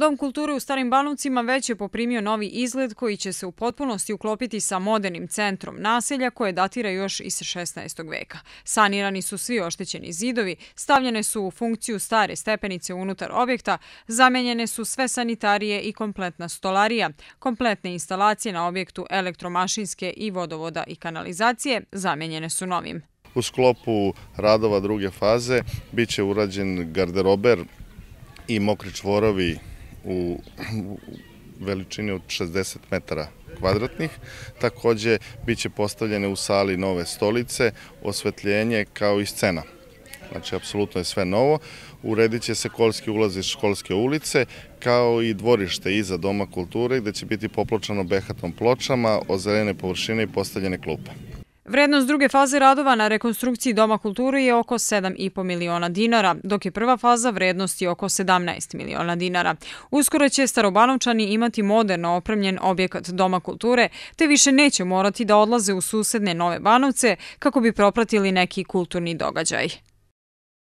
Dom kulture u Starim Banovcima već je poprimio novi izgled koji će se u potpunosti uklopiti sa modernim centrom naselja koje datira još iz 16. veka. Sanirani su svi oštećeni zidovi, stavljene su u funkciju stare stepenice unutar objekta, zamenjene su sve sanitarije i kompletna stolarija, kompletne instalacije na objektu elektromašinske i vodovoda i kanalizacije zamenjene su novim. U sklopu radova druge faze bit će urađen garderober i mokri čvorovi u veličini od 60 metara kvadratnih. Takođe, bit će postavljene u sali nove stolice, osvetljenje kao i scena. Znači, apsolutno je sve novo. Uredit će se kolski ulaz iz školske ulice, kao i dvorište iza Doma kulture, gde će biti popločano behatom pločama, ozelene površine i postavljene klupe. Vrednost druge faze radova na rekonstrukciji Doma kulturu je oko 7,5 miliona dinara, dok je prva faza vrednosti oko 17 miliona dinara. Uskoro će starobanovčani imati moderno opremljen objekat Doma kulture, te više neće morati da odlaze u susedne Nove Banovce kako bi propratili neki kulturni događaj.